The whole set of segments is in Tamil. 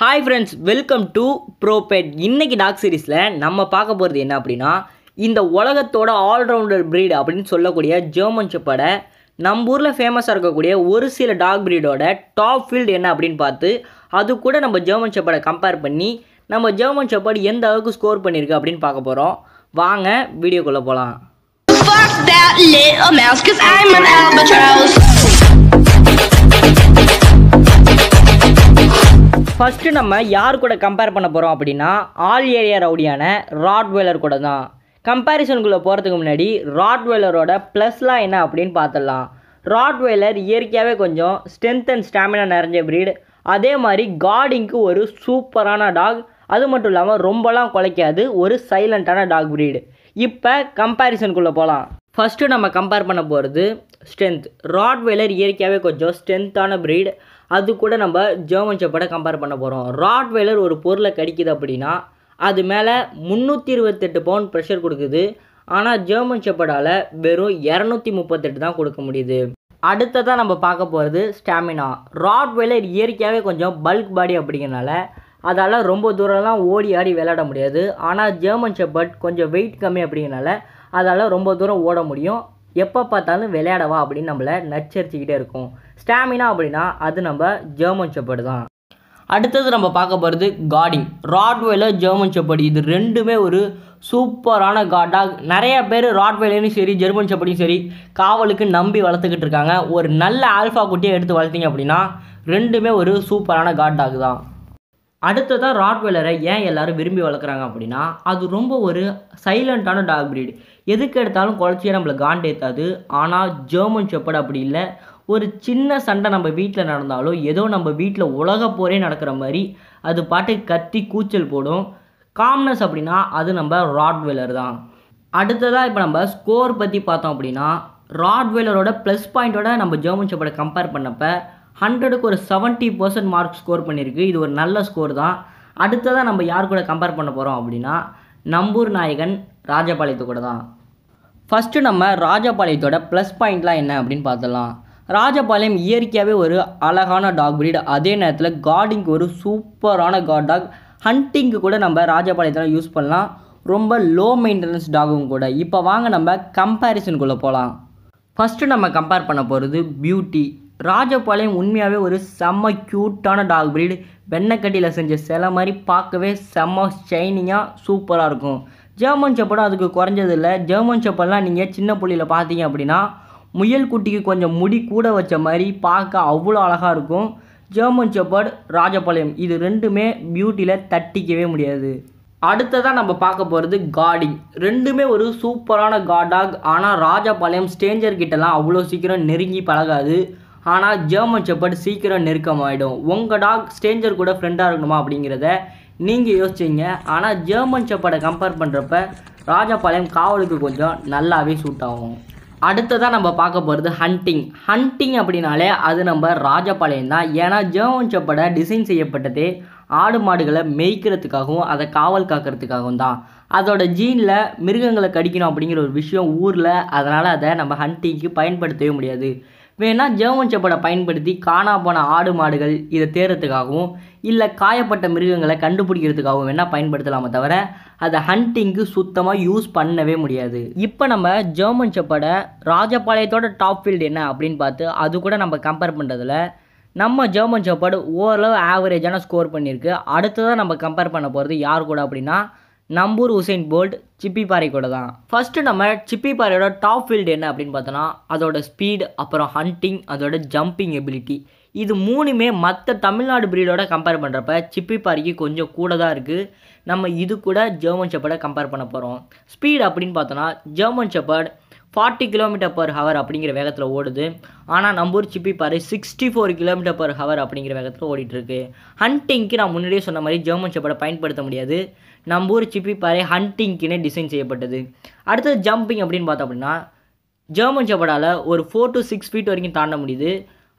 hi friends welcome to prophet இன்றைக்கி டாக் சீரீஸில் நம்ம பார்க்க போகிறது என்ன அப்படின்னா இந்த உலகத்தோட ஆல்ரவுண்டர் ப்ரீடு அப்படின்னு சொல்லக்கூடிய ஜெர்மன் செப்படை நம்ம ஊரில் ஃபேமஸாக இருக்கக்கூடிய ஒரு சில டாக் ப்ரீடோட டாப் ஃபீல்டு என்ன அப்படின்னு பார்த்து அது கூட நம்ம ஜெர்மன் செப்படை கம்பேர் பண்ணி நம்ம ஜெர்மன் செப்படு எந்த அளவுக்கு ஸ்கோர் பண்ணியிருக்கு அப்படின்னு பார்க்க போகிறோம் வாங்க வீடியோக்குள்ளே போகலாம் ஃபஸ்ட்டு நம்ம யார் கூட கம்பேர் பண்ண போகிறோம் அப்படின்னா ஆல் ஏரியா ரவுடியான ராட்வெலர் கூட தான் கம்பேரிசனுக்குள்ளே போகிறதுக்கு முன்னாடி ராட்வெலரோட ப்ளஸ்லாம் என்ன அப்படின்னு பார்த்துடலாம் ராட்வெலர் இயற்கையாகவே கொஞ்சம் ஸ்ட்ரென்த் அண்ட் ஸ்டாமினா நிறைஞ்ச ப்ரீடு அதே மாதிரி கார்டிங்க்கு ஒரு சூப்பரான டாக் அது மட்டும் இல்லாமல் ரொம்பலாம் குலைக்காது ஒரு சைலண்ட்டான டாக் ப்ரீடு இப்போ கம்பேரிசனுக்குள்ளே போகலாம் ஃபஸ்ட்டு நம்ம கம்பேர் பண்ண போகிறது ஸ்ட்ரென்த் வெயிலர் இயற்கையாகவே கொஞ்சம் ஸ்ட்ரென்த்தான ப்ரீட் அது கூட நம்ம ஜெர்மன் செப்படை கம்பேர் பண்ண போகிறோம் ராட்வெலர் ஒரு பொருளை கடிக்குது அப்படின்னா அது மேலே முந்நூற்றி இருபத்தெட்டு பவுண்ட் ப்ரெஷர் கொடுக்குது ஆனால் ஜெர்மன் ஷெப்பர்டால் வெறும் இரநூத்தி முப்பத்தெட்டு தான் கொடுக்க முடியுது அடுத்ததாக நம்ம பார்க்க போகிறது ஸ்டாமினா வெயிலர் இயற்கையாகவே கொஞ்சம் பல்க் பாடி அப்படிங்கிறனால அதால் ரொம்ப தூரம்லாம் ஓடி ஆடி விளையாட முடியாது ஆனால் ஜெர்மன் ஷெப்பர்ட் கொஞ்சம் வெயிட் கம்மி அப்படிங்கிறனால அதால் ரொம்ப தூரம் ஓட முடியும் எப்போ பார்த்தாலும் விளையாடவா அப்படின்னு நம்மளை நச்சரிச்சுக்கிட்டே இருக்கும் ஸ்டாமினா அப்படின்னா அது நம்ம ஜெர்மன் ஷெப்பர்டு தான் அடுத்தது நம்ம பார்க்க போகிறது காடிங் ராட்வேலர் ஜெர்மன் செப்படி இது ரெண்டுமே ஒரு சூப்பரான காட்டாக நிறைய பேர் ராட்வேலையும் சரி ஜெர்மன் செப்படியும் சரி காவலுக்கு நம்பி வளர்த்துக்கிட்டு இருக்காங்க ஒரு நல்ல ஆல்ஃபா குட்டியை எடுத்து வளர்த்திங்க அப்படின்னா ரெண்டுமே ஒரு சூப்பரான காட்டாக தான் ராட் ராட்வெலரை ஏன் எல்லோரும் விரும்பி வளர்க்குறாங்க அப்படின்னா அது ரொம்ப ஒரு சைலண்ட்டான டாக் ப்ரீடு எதுக்கு எடுத்தாலும் குழச்சியே நம்மளை காண்டேத்தாது ஆனால் ஜெர்மன் செப்பட அப்படி இல்லை ஒரு சின்ன சண்டை நம்ம வீட்டில் நடந்தாலும் ஏதோ நம்ம வீட்டில் உலக போரே நடக்கிற மாதிரி அது பாட்டு கத்தி கூச்சல் போடும் காம்னஸ் அப்படின்னா அது நம்ம ராட்வெலர் தான் அடுத்ததாக இப்போ நம்ம ஸ்கோர் பற்றி பார்த்தோம் அப்படின்னா ராட்வெலரோட ப்ளஸ் பாயிண்ட்டோட நம்ம ஜெர்மன் ஷெப்பர்டை கம்பேர் பண்ணப்போ ஹண்ட்ரடுக்கு ஒரு செவன்ட்டி பர்சன்ட் மார்க் ஸ்கோர் பண்ணியிருக்கு இது ஒரு நல்ல ஸ்கோர் தான் அடுத்ததாக நம்ம யார் கூட கம்பேர் பண்ண போகிறோம் அப்படின்னா நம்பூர் நாயகன் ராஜபாளையத்து கூட தான் ஃபஸ்ட்டு நம்ம ராஜபாளையத்தோட ப்ளஸ் பாயிண்ட்லாம் என்ன அப்படின்னு பார்த்துலாம் ராஜபாளையம் இயற்கையாகவே ஒரு அழகான டாக் ப்ரீட் அதே நேரத்தில் கார்டிங்க்கு ஒரு சூப்பரான காட் டாக் ஹண்டிங்க்கு கூட நம்ம ராஜபாளையத்தில் யூஸ் பண்ணலாம் ரொம்ப லோ மெயின்டெனன்ஸ் டாகும் கூட இப்போ வாங்க நம்ம கம்பேரிசனுக்குள்ளே போகலாம் ஃபஸ்ட்டு நம்ம கம்பேர் பண்ண போகிறது பியூட்டி ராஜபாளையம் உண்மையாகவே ஒரு செம்ம க்யூட்டான டாக் ப்ரீடு வெண்ணக்கட்டியில் செஞ்ச சிலை மாதிரி பார்க்கவே செம்ம ஷைனிங்காக சூப்பராக இருக்கும் ஜெர்மன் செப்பலும் அதுக்கு இல்லை ஜெர்மன் செப்பல்லாம் நீங்கள் சின்ன புள்ளியில் பார்த்தீங்க அப்படின்னா முயல் குட்டிக்கு கொஞ்சம் முடி கூட வச்ச மாதிரி பார்க்க அவ்வளோ அழகாக இருக்கும் ஜெர்மன் செப்பர்ட் ராஜபாளையம் இது ரெண்டுமே பியூட்டியில் தட்டிக்கவே முடியாது அடுத்ததாக நம்ம பார்க்க போகிறது காடி ரெண்டுமே ஒரு சூப்பரான காடாக் ஆனால் ராஜபாளையம் ஸ்டேஞ்சர் கிட்டலாம் அவ்வளோ சீக்கிரம் நெருங்கி பழகாது ஆனால் ஜெர்மன் செப்பர்ட் சீக்கிரம் நெருக்கமாகிடும் உங்கள் டாக் ஸ்டேஞ்சர் கூட ஃப்ரெண்டாக இருக்கணுமா அப்படிங்கிறத நீங்கள் யோசிச்சிங்க ஆனால் ஜெர்மன் செப்படை கம்பேர் பண்ணுறப்ப ராஜபாளையம் காவலுக்கு கொஞ்சம் நல்லாவே சூட் ஆகும் அடுத்ததாக நம்ம பார்க்க போகிறது ஹண்டிங் ஹண்டிங் அப்படின்னாலே அது நம்ம ராஜபாளையம் தான் ஏன்னா ஜெர்மன் செப்படை டிசைன் செய்யப்பட்டதே ஆடு மாடுகளை மேய்க்கிறதுக்காகவும் அதை காவல் காக்கிறதுக்காகவும் தான் அதோட ஜீனில் மிருகங்களை கடிக்கணும் அப்படிங்கிற ஒரு விஷயம் ஊரில் அதனால் அதை நம்ம ஹண்டிங்க்கு பயன்படுத்தவே முடியாது வேணால் ஜெர்மன் செப்படை பயன்படுத்தி காணா போன ஆடு மாடுகள் இதை தேர்றதுக்காகவும் இல்லை காயப்பட்ட மிருகங்களை கண்டுபிடிக்கிறதுக்காகவும் வேணால் பயன்படுத்தலாமே தவிர அதை ஹண்டிங்க்கு சுத்தமாக யூஸ் பண்ணவே முடியாது இப்போ நம்ம ஜெர்மன் செப்படை ராஜபாளையத்தோட டாப் ஃபீல்டு என்ன அப்படின்னு பார்த்து அது கூட நம்ம கம்பேர் பண்ணுறதுல நம்ம ஜெர்மன் செப்பாடு ஓரளவு ஆவரேஜான ஸ்கோர் பண்ணியிருக்கு அடுத்ததாக நம்ம கம்பேர் பண்ண போகிறது யார் கூட அப்படின்னா நம்பூர் உசைன் போல்ட் சிப்பி பாறை கூட தான் ஃபஸ்ட்டு நம்ம சிப்பி பாறையோட டாப் ஃபீல்டு என்ன அப்படின்னு பார்த்தோன்னா அதோட ஸ்பீடு அப்புறம் ஹண்டிங் அதோட ஜம்பிங் எபிலிட்டி இது மூணுமே மற்ற தமிழ்நாடு பிரீடோட கம்பேர் பண்ணுறப்ப சிப்பி பாறைக்கு கொஞ்சம் கூட தான் இருக்குது நம்ம இது கூட ஜெர்மன் ஷெப்பர்டை கம்பேர் பண்ண போகிறோம் ஸ்பீட் அப்படின்னு பார்த்தோன்னா German shepherd forty kilometre per hour அப்படிங்கிற வேகத்தில் ஓடுது ஆனால் நம்ம ஊர் Chippiparai sixty four kilometre per hour அப்படிங்கிற வேகத்தில் ஓடிட்டுருக்கு ஹண்டிங்க்கு நான் முன்னாடியே சொன்ன மாதிரி ஜெர்மன் செப்படை பயன்படுத்த முடியாது நம்ம ஊர் சிப்பி பாரு ஹண்டிங்க்குன்னு டிசைன் செய்யப்பட்டது அடுத்தது ஜம்பிங் அப்படின்னு பார்த்தோம் அப்படின்னா ஜெர்மன் செப்படால் ஒரு ஃபோர் டு சிக்ஸ் ஃபீட் வரைக்கும் தாண்ட முடியுது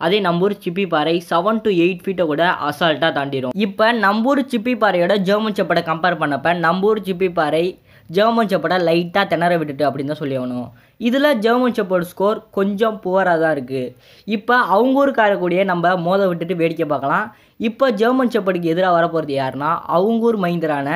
அதே நம்பூர் சிப்பி பாறை செவன் டு எயிட் ஃபீட்டை கூட அசால்ட்டாக தாண்டிடும் இப்போ நம்பூர் சிப்பி பாறையோட ஜெர்மன் செப்படை கம்பேர் பண்ணப்போ நம்பூர் சிப்பி பாறை ஜெர்மன் செப்படை லைட்டாக திணற விட்டுட்டு அப்படின்னு தான் சொல்லி ஆகணும் இதில் ஜெர்மன் செப்போர்ட் ஸ்கோர் கொஞ்சம் புவராக தான் இருக்குது இப்போ அவங்க ஊருக்காரக்கூடிய நம்ம மோத விட்டுட்டு வேடிக்கை பார்க்கலாம் இப்போ ஜெர்மன் செப்பட்டுக்கு எதிராக வரப்போகிறது யாருன்னா அவங்க ஊர் மைந்தரான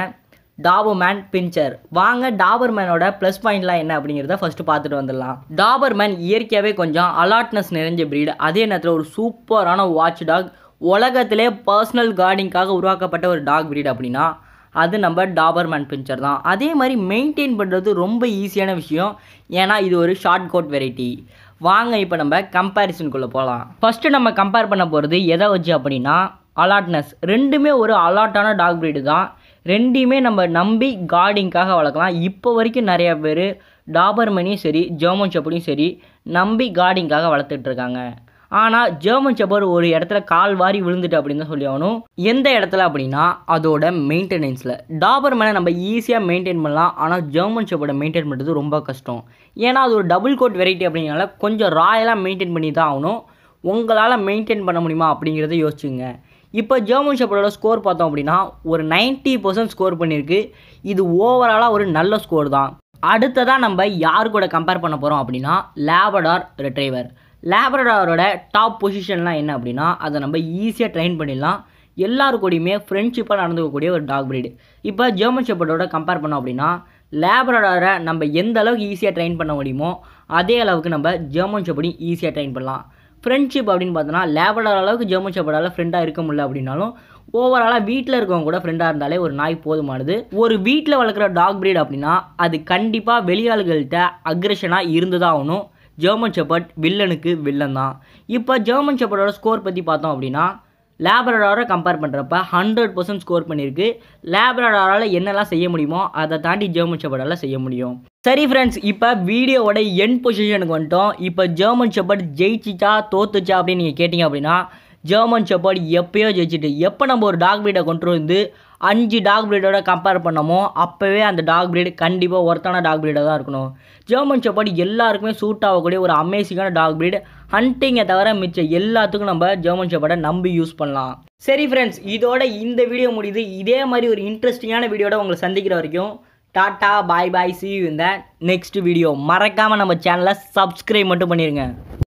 டாபர்மேன் பின்ச்சர் வாங்க டாபர்மேனோட ப்ளஸ் பாயிண்ட்லாம் என்ன அப்படிங்கிறத ஃபஸ்ட்டு பார்த்துட்டு வந்துடலாம் டாபர்மேன் இயற்கையாகவே கொஞ்சம் அலாட்னஸ் நிறைஞ்ச ப்ரீடு அதே நேரத்தில் ஒரு சூப்பரான வாட்ச் டாக் உலகத்திலே பர்சனல் கார்டிங்காக உருவாக்கப்பட்ட ஒரு டாக் ப்ரீட் அப்படின்னா அது நம்ம டாபர்மேன் பிஞ்சர் தான் அதே மாதிரி மெயின்டைன் பண்ணுறது ரொம்ப ஈஸியான விஷயம் ஏன்னா இது ஒரு ஷார்ட் கோட் வெரைட்டி வாங்க இப்போ நம்ம கம்பேரிசனுக்குள்ளே போகலாம் ஃபஸ்ட்டு நம்ம கம்பேர் பண்ண போகிறது எதை வச்சு அப்படின்னா அலாட்னஸ் ரெண்டுமே ஒரு அலாட்டான டாக் ப்ரீடு தான் ரெண்டையுமே நம்ம நம்பி கார்டிங்காக வளர்க்கலாம் இப்போ வரைக்கும் நிறையா பேர் டாபர்மனியும் சரி ஜெர்மன் ஷப்படையும் சரி நம்பி கார்டிங்காக வளர்த்துட்ருக்காங்க ஆனால் ஜெர்மன் ஷெப்பர்டு ஒரு இடத்துல கால் வாரி விழுந்துட்டு அப்படின்னு தான் சொல்லி ஆகணும் எந்த இடத்துல அப்படின்னா அதோட மெயின்டெனன்ஸில் டாபர் மேலே நம்ம ஈஸியாக மெயின்டைன் பண்ணலாம் ஆனால் ஜெர்மன் ஷெப்பர்டை மெயின்டைன் பண்ணுறது ரொம்ப கஷ்டம் ஏன்னா அது ஒரு டபுள் கோட் வெரைட்டி அப்படிங்கிறனால கொஞ்சம் ராயலாக மெயின்டைன் பண்ணி தான் ஆகணும் உங்களால் மெயின்டைன் பண்ண முடியுமா அப்படிங்கிறத யோசிச்சுங்க இப்போ ஜெர்மன் ஷெப்பர்டோட ஸ்கோர் பார்த்தோம் அப்படின்னா ஒரு நைன்ட்டி பர்சன்ட் ஸ்கோர் பண்ணியிருக்கு இது ஓவராலாக ஒரு நல்ல ஸ்கோர் தான் அடுத்ததாக நம்ம யார் கூட கம்பேர் பண்ண போகிறோம் அப்படின்னா லேபடார் ரிட்ரைவர் லேபரடாரோட டாப் பொசிஷன்லாம் என்ன அப்படின்னா அதை நம்ம ஈஸியாக ட்ரெயின் பண்ணிடலாம் எல்லாருக்கூடியுமே ஃப்ரெண்ட்ஷிப்பாக நடந்துக்கக்கூடிய ஒரு டாக் ப்ரீடு இப்போ ஜெர்மன் ஷெப்பர்டோட கம்பேர் பண்ணோம் அப்படின்னா லேபரடாரை நம்ம எந்த அளவுக்கு ஈஸியாக ட்ரெயின் பண்ண முடியுமோ அதே அளவுக்கு நம்ம ஜெர்மன் ஷெப்பர்டையும் ஈஸியாக ட்ரெயின் பண்ணலாம் ஃப்ரெண்ட்ஷிப் அப்படின்னு பார்த்தோன்னா லேபரடார் அளவுக்கு ஜெர்மன் ஷெப்பர்டால் ஃப்ரெண்டாக இருக்க முடியல அப்படின்னாலும் ஓவராலாக வீட்டில் இருக்கவங்க கூட ஃப்ரெண்டாக இருந்தாலே ஒரு நாய் போதுமானது ஒரு வீட்டில் வளர்க்குற டாக் ப்ரீட் அப்படின்னா அது கண்டிப்பாக வெளியாளுகள்கிட்ட அக்ரெஷனாக இருந்து தான் ஆகணும் ஜெர்மன் ஷெப்பர்ட் வில்லனுக்கு வில்லன் தான் இப்போ ஜெர்மன் ஷெப்பர்டோட ஸ்கோர் பற்றி பார்த்தோம் அப்படின்னா லேபரடாரை கம்பேர் பண்ணுறப்ப ஹண்ட்ரட் பர்சன்ட் ஸ்கோர் பண்ணியிருக்கு லேபரடாரால் என்னெல்லாம் செய்ய முடியுமோ அதை தாண்டி ஜெர்மன் ஷெப்பர்டால் செய்ய முடியும் சரி ஃப்ரெண்ட்ஸ் இப்போ வீடியோவோட என் பொசிஷனுக்கு வந்துட்டோம் இப்போ ஜெர்மன் ஷெப்பர்ட் ஜெயிச்சிச்சா தோத்துச்சா அப்படின்னு நீங்கள் கேட்டிங்க அப்படின்னா ஜெர்மன் ஷெப்பர்டு எப்பயோ ஜெயிச்சிட்டு எப்போ நம்ம ஒரு டாக் ப்ரீடை கொண்டு வந்து அஞ்சு டாக் ப்ரீடோட கம்பேர் பண்ணமோ அப்போவே அந்த டாக் ப்ரீடு கண்டிப்பாக ஒருத்தான டாக் ப்ரீடாக தான் இருக்கணும் ஜெர்மன் ஷெப்பர்டு எல்லாருக்குமே சூட் ஆகக்கூடிய ஒரு அமேசிங்கான டாக் ப்ரீடு ஹண்டிங்கை தவிர மிச்சம் எல்லாத்துக்கும் நம்ம ஜெர்மன் செப்பாடை நம்பி யூஸ் பண்ணலாம் சரி ஃப்ரெண்ட்ஸ் இதோட இந்த வீடியோ முடியுது இதே மாதிரி ஒரு இன்ட்ரெஸ்டிங்கான வீடியோட உங்களை சந்திக்கிற வரைக்கும் டாட்டா பாய் பாய் சி இந்த நெக்ஸ்ட் வீடியோ மறக்காமல் நம்ம சேனலை சப்ஸ்கிரைப் மட்டும் பண்ணிடுங்க